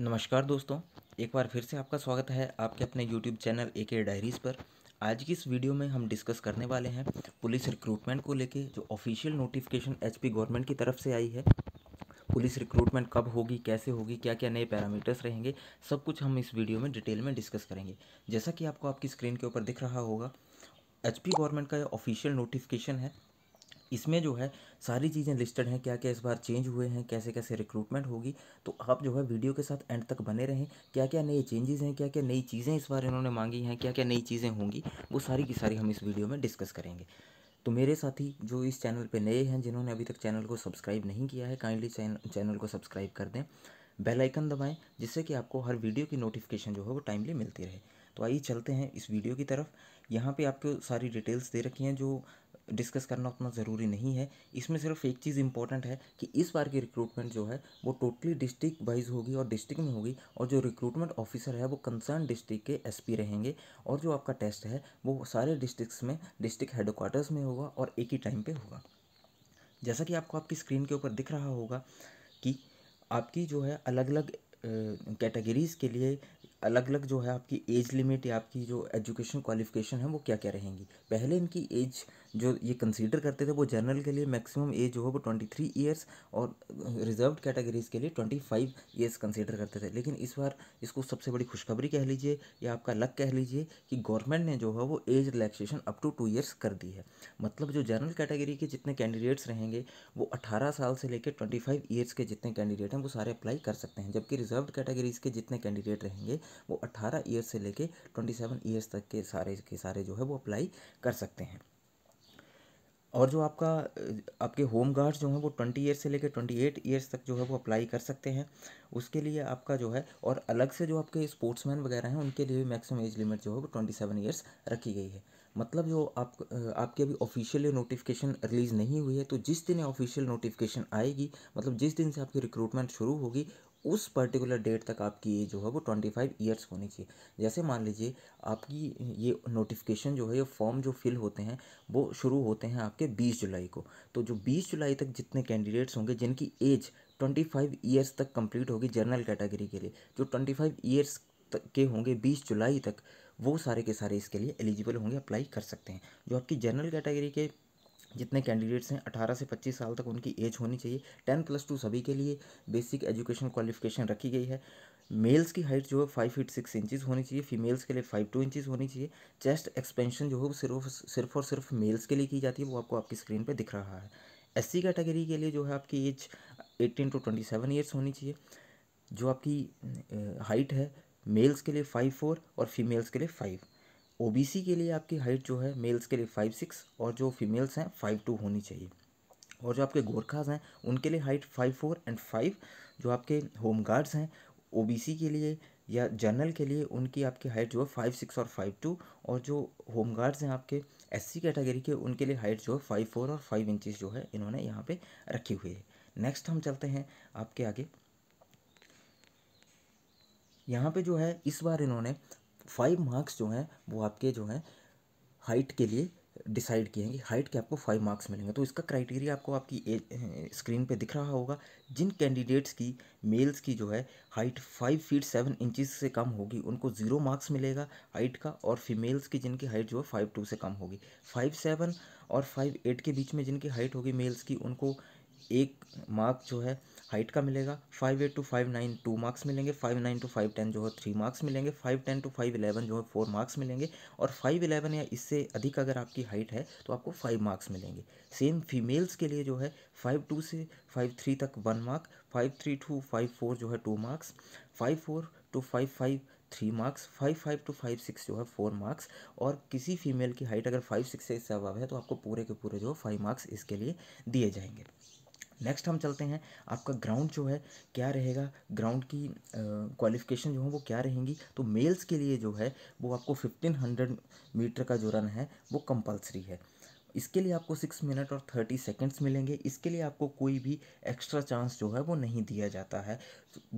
नमस्कार दोस्तों एक बार फिर से आपका स्वागत है आपके अपने यूट्यूब चैनल ए के डायरीज़ पर आज की इस वीडियो में हम डिस्कस करने वाले हैं पुलिस रिक्रूटमेंट को लेके जो ऑफिशियल नोटिफिकेशन एचपी गवर्नमेंट की तरफ से आई है पुलिस रिक्रूटमेंट कब होगी कैसे होगी क्या क्या नए पैरामीटर्स रहेंगे सब कुछ हम इस वीडियो में डिटेल में डिस्कस करेंगे जैसा कि आपको आपकी स्क्रीन के ऊपर दिख रहा होगा एच गवर्नमेंट का ऑफिशियल नोटिफिकेशन है इसमें जो है सारी चीज़ें लिस्टेड हैं क्या क्या इस बार चेंज हुए हैं कैसे कैसे रिक्रूटमेंट होगी तो आप जो है वीडियो के साथ एंड तक बने रहें क्या क्या नए चेंजेस हैं क्या क्या नई चीज़ें इस बार इन्होंने मांगी हैं क्या क्या नई चीज़ें होंगी वो सारी की सारी हम इस वीडियो में डिस्कस करेंगे तो मेरे साथी जो इस चैनल पर नए हैं जिन्होंने अभी तक चैनल को सब्सक्राइब नहीं किया है काइंडली चैनल को सब्सक्राइब कर दें बेलाइकन दबाएँ जिससे कि आपको हर वीडियो की नोटिफिकेशन जो है वो टाइमली मिलती रहे तो आइए चलते हैं इस वीडियो की तरफ यहाँ पे आपको सारी डिटेल्स दे रखी हैं जो डिस्कस करना उतना ज़रूरी नहीं है इसमें सिर्फ एक चीज़ इंपॉर्टेंट है कि इस बार की रिक्रूटमेंट जो है वो टोटली डिस्ट्रिक्ट वाइज होगी और डिस्ट्रिक्ट में होगी और जो रिक्रूटमेंट ऑफिसर है वो कंसर्न डिस्ट्रिक्ट के एस रहेंगे और जो आपका टेस्ट है वो सारे डिस्ट्रिक्स में डिस्ट्रिक्ट हेडक्वार्टर्स में होगा और एक ही टाइम पर होगा जैसा कि आपको आपकी स्क्रीन के ऊपर दिख रहा होगा कि आपकी जो है अलग अलग कैटेगरीज़ के लिए अलग अलग जो है आपकी एज लिमिट या आपकी जो एजुकेशन क्वालिफिकेशन है वो क्या क्या रहेंगी पहले इनकी एज जो ये कंसीडर करते थे वो जनरल के लिए मैक्सिमम एज जो है वो ट्वेंटी थ्री ईयर्स और रिजर्व कैटेगरीज़ के लिए ट्वेंटी फाइव ईयर्स कंसीडर करते थे लेकिन इस बार इसको सबसे बड़ी खुशखबरी कह लीजिए या आपका लक कह लीजिए कि गवर्नमेंट ने जो है वो age relaxation up to two years कर दी है मतलब जो जनरल कैटेगरी के जितने कैंडिडेट्स रहेंगे वो अठारह साल से लेकर ट्वेंटी फाइव ईयर्स के जितने कैंडिडेट हैं वो सारे अप्लाई कर सकते हैं जबकि रिजर्व कैटेगरीज़ के जितने कैंडिडेट रहेंगे वो अठारह ईयर्स से लेकर ट्वेंटी सेवन ईयर्स तक के सारे के सारे जो है वो अप्लाई कर सकते हैं और जो आपका आपके होम गार्ड्स जो हैं वो ट्वेंटी ईयर्स से लेकर ट्वेंटी एट ईयर्स तक जो है वो अप्लाई कर सकते हैं उसके लिए आपका जो है और अलग से जो आपके स्पोर्ट्समैन वगैरह हैं उनके लिए भी मैक्सिमम एज लिमिट जो है वो ट्वेंटी सेवन ईयर्स रखी गई है मतलब जो आप आपके अभी ऑफिशियल नोटिफिकेशन रिलीज़ नहीं हुई है तो जिस दिन ऑफिशियल नोटिफिकेशन आएगी मतलब जिस दिन से आपकी रिक्रूटमेंट शुरू होगी उस पर्टिकुलर डेट तक आपकी एज जो है वो ट्वेंटी फाइव ईयर्स होनी चाहिए जैसे मान लीजिए आपकी ये नोटिफिकेशन जो है ये फॉर्म जो फिल होते हैं वो शुरू होते हैं आपके बीस जुलाई को तो जो बीस जुलाई तक जितने कैंडिडेट्स होंगे जिनकी एज ट्वेंटी फाइव ईयर्स तक कंप्लीट होगी जनरल कैटेगरी के लिए जो ट्वेंटी फाइव ईयर्स के होंगे बीस जुलाई तक वो सारे के सारे इसके लिए एलिजिबल होंगे अप्लाई कर सकते हैं जो आपकी जनरल कैटेगरी के जितने कैंडिडेट्स हैं 18 से 25 साल तक उनकी एज होनी चाहिए 10 प्लस टू सभी के लिए बेसिक एजुकेशन क्वालिफिकेशन रखी गई है मेल्स की हाइट जो है फाइव फीट सिक्स इंचज़ होनी चाहिए फीमेल्स के लिए फाइव टू इंचज़ होनी चाहिए चेस्ट एक्सपेंशन जो है वो सिर्फ सिर्फ और सिर्फ मेल्स के लिए की जाती है वो आपको आपकी स्क्रीन पर दिख रहा है एस कैटेगरी के लिए जो है आपकी age eighteen to twenty seven years होनी चाहिए जो आपकी हाइट है मेल्स के लिए फाइव फोर और फीमेल्स के लिए फाइव ओबीसी के लिए आपकी हाइट जो है मेल्स के लिए फाइव सिक्स और जो फीमेल्स हैं फाइव टू होनी चाहिए और जो आपके गोरखाज हैं उनके लिए height five four and five जो आपके होम गार्ड्स हैं ओ के लिए या जनरल के लिए उनकी आपकी हाइट जो है फाइव सिक्स और फाइव टू और जो होम गार्ड्स हैं आपके सी कैटेगरी के उनके लिए हाइट जो है फाइव फोर और फाइव इंचज़ जो है इन्होंने यहाँ पर रखी हुई है नेक्स्ट हम चलते हैं आपके आगे यहाँ पे जो है इस बार इन्होंने फाइव मार्क्स जो हैं वो आपके जो हैं हाइट के लिए डिसाइड किए हैं कि हाइट के आपको फाइव मार्क्स मिलेंगे तो इसका क्राइटेरिया आपको आपकी एज स्क्रीन पे दिख रहा होगा जिन कैंडिडेट्स की मेल्स की जो है height five feet seven inches से कम होगी उनको ज़ीरो मार्क्स मिलेगा हाइट का और फीमेल्स की जिनकी हाइट जो है फाइव टू से कम होगी फाइव सेवन और फाइव एट के बीच में जिनकी हाइट होगी मेल्स की उनको एक मार्क जो है हाइट का मिलेगा five eight to five nine two marks मिलेंगे five nine to five ten जो है थ्री मार्क्स मिलेंगे five ten to five eleven जो है फोर मार्क्स मिलेंगे और फाइव इलेवन या इससे अधिक अगर आपकी हाइट है तो आपको फाइव मार्क्स मिलेंगे सेम फीमेल्स के लिए जो है फाइव टू से फाइव थ्री तक one mark five three to five four जो है two marks five four to five five three marks five five to five six जो है फोर मार्क्स और किसी फीमेल की हाइट अगर फाइव सिक्स से इससे अब है तो आपको पूरे के पूरे जो है फाइव मार्क्स इसके लिए दिए जाएंगे नेक्स्ट हम चलते हैं आपका ग्राउंड जो है क्या रहेगा ग्राउंड की क्वालिफिकेशन जो है वो क्या रहेंगी तो मेल्स के लिए जो है वो आपको फिफ्टीन हंड्रेड मीटर का जो रन है वो कंपलसरी है इसके लिए आपको सिक्स मिनट और थर्टी सेकेंड्स मिलेंगे इसके लिए आपको कोई भी एक्स्ट्रा चांस जो है वो नहीं दिया जाता है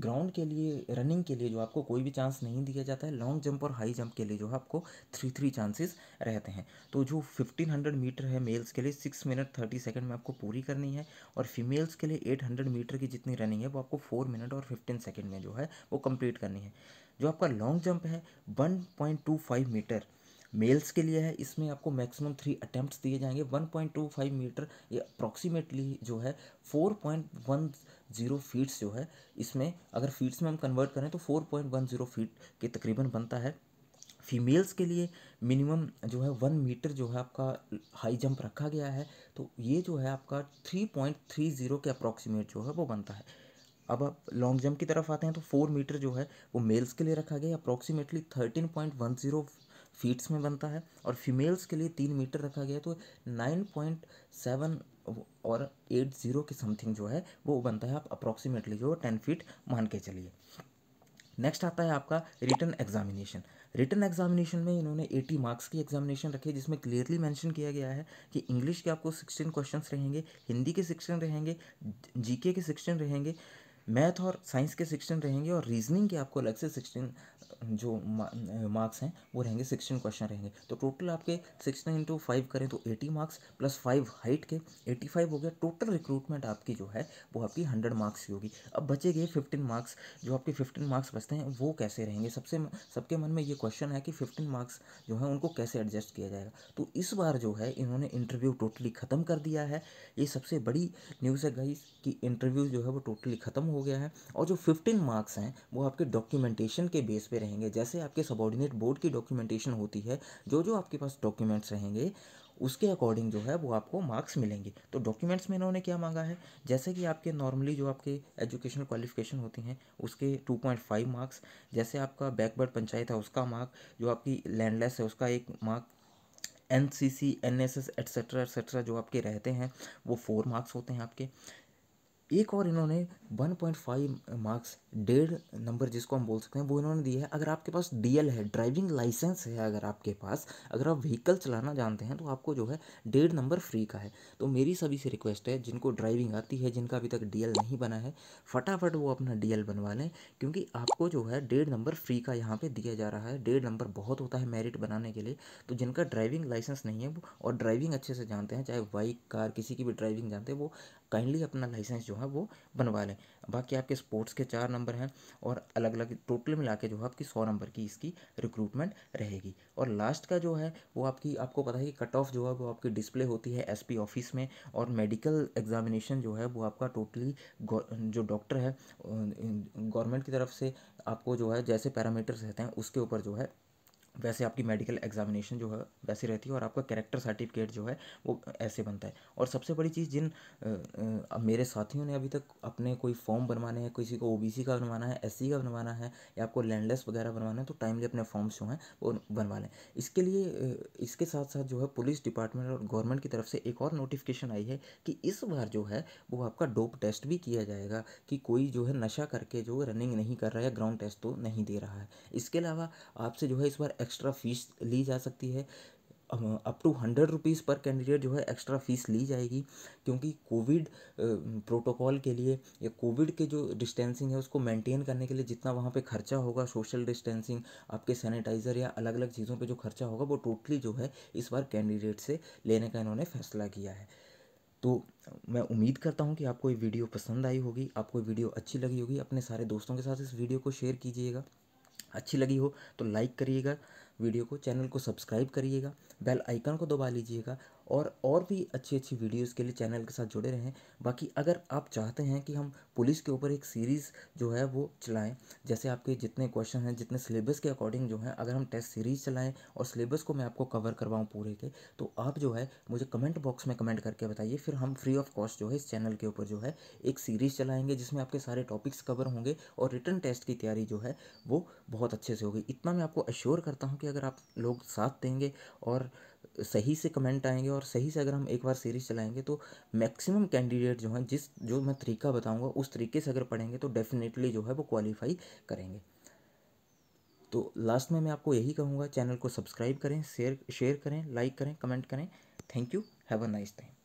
ग्राउंड के लिए रनिंग के लिए जो आपको कोई भी चांस नहीं दिया जाता है लॉन्ग जंप और हाई जंप के लिए जो है आपको थ्री थ्री चांसेस रहते हैं तो जो फिफ्टीन हंड्रेड मीटर है मेल्स के लिए सिक्स मिनट थर्टी सेकेंड में आपको पूरी करनी है और फीमेल्स के लिए एट हंड्रेड मीटर की जितनी रनिंग है वो आपको फोर मिनट और फिफ्टीन सेकेंड में जो है वो कम्प्लीट करनी है जो आपका लॉन्ग जंप है one point two five metre males के लिए है इसमें आपको मैक्सिमम थ्री अटैम्प्ट दिए जाएंगे 1.25 मीटर ये अप्रॉक्सीमेटली जो है 4.10 फीट्स जो है इसमें अगर फीट्स में हम कन्वर्ट करें तो 4.10 फीट के तकरीबन बनता है फीमेल्स के लिए मिनिमम जो है वन मीटर जो है आपका हाई जंप रखा गया है तो ये जो है आपका थ्री पॉइंट थ्री ज़ीरो के अप्रॉक्सीमेट जो है वो बनता है अब आप लॉन्ग जंप की तरफ आते हैं तो फोर मीटर जो है वो मेल्स के लिए रखा गया approximately thirteen point one zero feets में बनता है और फीमेल्स के लिए तीन मीटर रखा गया है तो नाइन पॉइंट सेवन और एट ज़ीरो के समथिंग जो है वो बनता है आप अप्रॉक्सीमेटली जो टेन फीट मान के चलिए नेक्स्ट आता है आपका रिटर्न एग्जामिनेशन रिटर्न एग्जामिनेशन में इन्होंने 80 मार्क्स की एग्जामिनेशन रखी जिसमें क्लियरली मेंशन किया गया है कि इंग्लिश के आपको 16 क्वेश्चंस रहेंगे हिंदी के 16 रहेंगे जीके के 16 रहेंगे मैथ और साइंस के सिक्सटीन रहेंगे और रीजनिंग के आपको अलग से सिक्सटीन जो मार्क्स हैं वो रहेंगे सिक्सटीन क्वेश्चन रहेंगे तो टोटल आपके सिक्सटीन इंटू फाइव करें तो eighty marks plus five height के एटी फाइव हो गया टोटल रिक्रूटमेंट आपकी जो है वो आपकी हंड्रेड मार्क्स की होगी अब बचे गए फिफ्टीन मार्क्स जो आपके फिफ्टीन मार्क्स बचते हैं वो कैसे रहेंगे सबसे सबके मन में ये क्वेश्चन है कि फिफ्टीन मार्क्स जो है उनको कैसे एडजस्ट किया जाएगा तो इस बार जो है इन्होंने इंटरव्यू टोटली ख़त्म कर दिया है ये सबसे बड़ी न्यूज़ है गई कि इंटरव्यू जो है वो टोटली ख़त्म हो गया है और जो फिफ्टीन मार्क्स हैं वो आपके डॉक्यूमेंटेशन के बेस पे रहेंगे जैसे आपके सबॉर्डिनेट बोर्ड की डॉक्यूमेंटेशन होती है जो जो आपके पास डॉक्यूमेंट्स रहेंगे उसके अकॉर्डिंग जो है वो आपको मार्क्स मिलेंगे तो डॉक्यूमेंट्स में इन्होंने क्या मांगा है जैसे कि आपके नॉर्मली जो आपके एजुकेशनल क्वालिफिकेशन होती हैं उसके 2.5 मार्क्स जैसे आपका बैकवर्ड पंचायत है उसका मार्क जो आपकी लैंडलेस है उसका एक mark N C C N S S etcetera etcetera जो आपके रहते हैं वो फोर मार्क्स होते हैं आपके एक और इन्होंने 1.5 मार्क्स डेढ़ नंबर जिसको हम बोल सकते हैं वो इन्होंने दिया है अगर आपके पास डीएल है ड्राइविंग लाइसेंस है अगर आपके पास अगर आप व्हीकल चलाना जानते हैं तो आपको जो है डेढ़ नंबर फ्री का है तो मेरी सभी से रिक्वेस्ट है जिनको ड्राइविंग आती है जिनका अभी तक डीएल नहीं बना है फटाफट वो अपना डी बनवा लें क्योंकि आपको जो है डेढ़ नंबर फ्री का यहाँ पर दिया जा रहा है डेढ़ नंबर बहुत होता है मेरिट बनाने के लिए तो जिनका ड्राइविंग लाइसेंस नहीं है और ड्राइविंग अच्छे से जानते हैं चाहे बाइक कार किसी की भी ड्राइविंग जानते हैं वो काइंडली अपना लाइसेंस जो है वो बनवा लें बाकी आपके स्पोर्ट्स के चार नंबर हैं और अलग अलग टोटल मिला के जो है आपकी सौ नंबर की इसकी रिक्रूटमेंट रहेगी और लास्ट का जो है वो आपकी आपको पता है कि कट ऑफ जो है वो आपकी डिस्प्ले होती है एसपी ऑफिस में और मेडिकल एग्जामिनेशन जो है वो आपका टोटली जो डॉक्टर है गवर्नमेंट की तरफ से आपको जो है जैसे पैरामीटर्स रहते हैं उसके ऊपर जो है वैसे आपकी मेडिकल एग्जामिनेशन जो है वैसे रहती है और आपका कैरेक्टर सर्टिफिकेट जो है वो ऐसे बनता है और सबसे बड़ी चीज़ जिन आ, आ, मेरे साथियों ने अभी तक अपने कोई फॉर्म बनवाने हैं किसी को ओबीसी का बनवाना है एस का बनवाना है या आपको लैंडलेस वगैरह बनवाना है तो टाइमली अपने फॉर्म्स जो हैं वो बनवा लें इसके लिए इसके साथ साथ जो है पुलिस डिपार्टमेंट और गवर्नमेंट की तरफ से एक और नोटिफिकेशन आई है कि इस बार जो है वो आपका डोप टेस्ट भी किया जाएगा कि कोई जो है नशा करके जो रनिंग नहीं कर रहा है ग्राउंड टेस्ट तो नहीं दे रहा है इसके अलावा आपसे जो है इस बार एक्स्ट्रा फीस ली जा सकती है अप टू हंड्रेड रुपीज़ पर कैंडिडेट जो है एक्स्ट्रा फीस ली जाएगी क्योंकि कोविड प्रोटोकॉल के लिए या कोविड के जो डिस्टेंसिंग है उसको मेंटेन करने के लिए जितना वहाँ पे खर्चा होगा सोशल डिस्टेंसिंग आपके सैनिटाइज़र या अलग अलग चीज़ों पे जो खर्चा होगा वो टोटली जो है इस बार कैंडिडेट से लेने का इन्होंने फैसला किया है तो मैं उम्मीद करता हूँ कि आपको ये वीडियो पसंद आई होगी आपको वीडियो अच्छी लगी होगी अपने सारे दोस्तों के साथ इस वीडियो को शेयर कीजिएगा अच्छी लगी हो तो लाइक करिएगा वीडियो को चैनल को सब्सक्राइब करिएगा बेल आइकन को दबा लीजिएगा और और भी अच्छी अच्छी वीडियोस के लिए चैनल के साथ जुड़े रहें बाकी अगर आप चाहते हैं कि हम पुलिस के ऊपर एक सीरीज़ जो है वो चलाएं जैसे आपके जितने क्वेश्चन हैं जितने सिलेबस के अकॉर्डिंग जो है अगर हम टेस्ट सीरीज़ चलाएं और सिलेबस को मैं आपको कवर करवाऊँ पूरे के तो आप जो है मुझे कमेंट बॉक्स में कमेंट करके बताइए फिर हम फ्री ऑफ कॉस्ट जो है इस चैनल के ऊपर जो है एक सीरीज़ चलाएँगे जिसमें आपके सारे टॉपिक्स कवर होंगे और रिटर्न टेस्ट की तैयारी जो है वो बहुत अच्छे से होगी इतना मैं आपको अश्योर करता हूँ कि अगर आप लोग साथ देंगे और सही से कमेंट आएंगे और सही से अगर हम एक बार सीरीज़ चलाएंगे तो मैक्सिमम कैंडिडेट जो हैं जिस जो मैं तरीका बताऊंगा उस तरीके से अगर पढ़ेंगे तो डेफिनेटली जो है वो क्वालिफाई करेंगे तो लास्ट में मैं आपको यही कहूँगा चैनल को सब्सक्राइब करें शेयर शेयर करें लाइक करें कमेंट करें thank you have a nice time